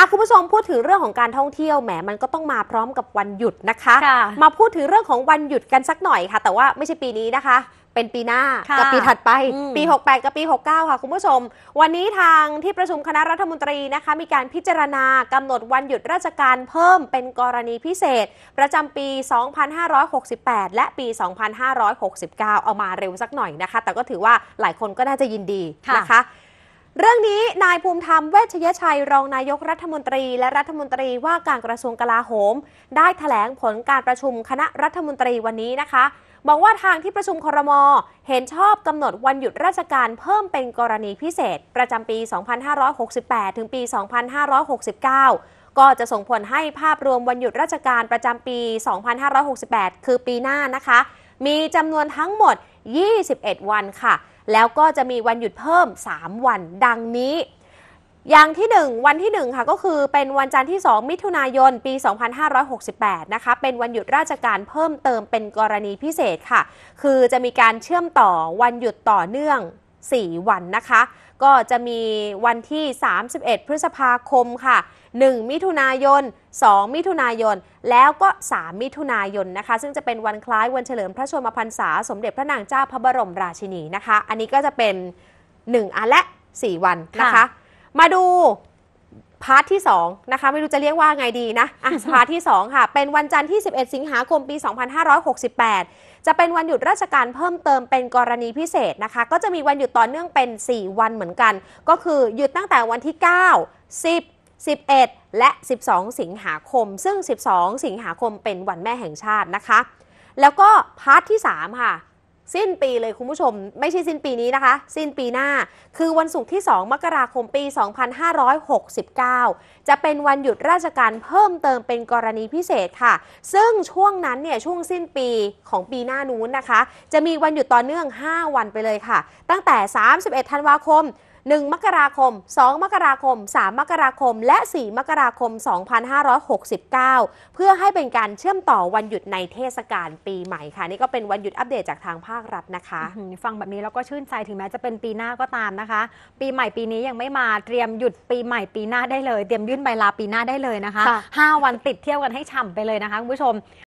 ะคุณผู้ชมพูดถึงเรื่องของการท่องเที่ยวแหมมันก็ต้องมาพร้อมกับวันหยุดนะคะคะมาพูดถึงเรื่องของวันหยุดกันสักหน่อยค่ะ แต่ว่าไม่ใช่ปีนี้นะคะ เป็นปีหน้ากับปีถัดไป ปี 68 กับปี 69 ค่ะ คุณผู้ชม วันนี้ทางที่ประชุมคณะรัฐมนตรีนะคะ มีการพิจารณากำหนดวันหยุดราชการเพิ่มเป็นกรณีพิเศษ ประจำปี 2568 และปี 2569 เอามาเร็วสักหน่อยนะคะแต่ก็ถือว่าหลายคนก็น่าจะยินดีนะคะเรื่องนี้นายภูมิธรรมเวชยชัย รองนายกรัฐมนตรีและรัฐมนตรีว่าการกระทรวงกลาโหม ได้ถแถลงผลการประชุมคณะรัฐมนตรีวันนี้นะคะ บอกว่าทางที่ประชุมครม เห็นชอบกำหนดวันหยุดราชการเพิ่มเป็นกรณีพิเศษ ประจำปี 2568 ถึงปี 2569 ก็จะส่งผลให้ภาพรวมวันหยุดราชการประจำปี 2568 คือปีหน้านะคะ มีจำนวนทั้งหมด21 วันค่ะ แล้วก็จะมีวันหยุดเพิ่ม 3 วันดังนี้ อย่างที่ 1 วันที่1ค่ะก็คือเป็นวันจันทร์ที่ 2 มิถุนายน ปี 2568 นะคะเป็นวันหยุดราชการเพิ่มเติมเป็นกรณีพิเศษค่ะ คือจะมีการเชื่อมต่อวันหยุดต่อเนื่อง4 วันนะคะ ก็จะมีวันที่ 31 พฤษภาคมค่ะ 1 มิถุนายน 2 มิถุนายนแล้วก็ 3 มิถุนายนนะคะ ซึ่งจะเป็นวันคล้ายวันเฉลิมพระชนมพรรษา สมเด็จพระนางเจ้าพระบรมราชินีนะคะ อันนี้ก็จะเป็น 1อันและ 4 วันนะคะ มาดูพาร์ทที่2นะคะไม่รู้จะเรียกว่าไงดีนะอ่ะพาร์ทที่2ค่ะ เป็นวันจันทร์ที่ 11 สิงหาคมปี 2568 จะเป็นวันหยุดราชการเพิ่มเติมเป็นกรณีพิเศษนะคะ ก็จะมีวันหยุดต่อเนื่องเป็น 4 วันเหมือนกัน ก็คือหยุดตั้งแต่วันที่ 9 10 11 และ 12 สิงหาคม ซึ่ง 12 สิงหาคมเป็นวันแม่แห่งชาตินะคะ แล้วก็พาร์ทที่ 3 ค่ะสิ้นปีเลยคุณผู้ชมไม่ใช่สิ้นปีนี้นะคะ สิ้นปีหน้าคือวันศุกร์ที่ 2 มกราคมปี 2569 จะเป็นวันหยุดราชการเพิ่มเติมเป็นกรณีพิเศษค่ะ ซึ่งช่วงนั้นเนี่ย ช่วงสิ้นปีของปีหน้านู้นนะคะ จะมีวันหยุดต่อเนื่อง 5 วันไปเลยค่ะ ตั้งแต่ 31 ธันวาคม1มกราคม 2 มกราคม 3 มกราคม และ 4 มกราคม 2569 เพื่อให้เป็นการเชื่อมต่อวันหยุดในเทศกาล ปีใหม่ค่ะ นี่ก็เป็นวันหยุดอัปเดตจากทางภาครัฐนะคะ ฟังแบบนี้แล้วก็ชื่นใจถึงแม้จะเป็นปีหน้าก็ตามนะคะ ปีใหม่ปีนี้ยังไม่มาเตรียมหยุดปีใหม่ปีหน้าได้เลย เตรียมยื่นใบลาปีหน้าได้เลยนะคะ 5 วันติดเที่ยวกันให้ฉ่ำไปเลยนะคะคุณผู้ชม